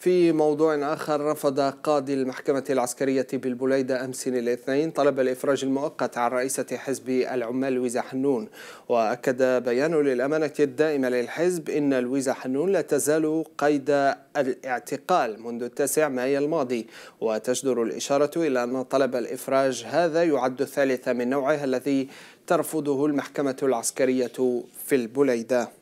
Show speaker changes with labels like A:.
A: في موضوع آخر رفض قاضي المحكمة العسكرية بالبليدة أمس الاثنين طلب الإفراج المؤقت عن رئيسة حزب العمال لويزا حنون وأكد بيان للأمانة الدائمة للحزب إن لويزا حنون لا تزال قيد الاعتقال منذ التاسع مايو الماضي وتجدر الإشارة إلى أن طلب الإفراج هذا يعد الثالث من نوعه الذي ترفضه المحكمة العسكرية في البليده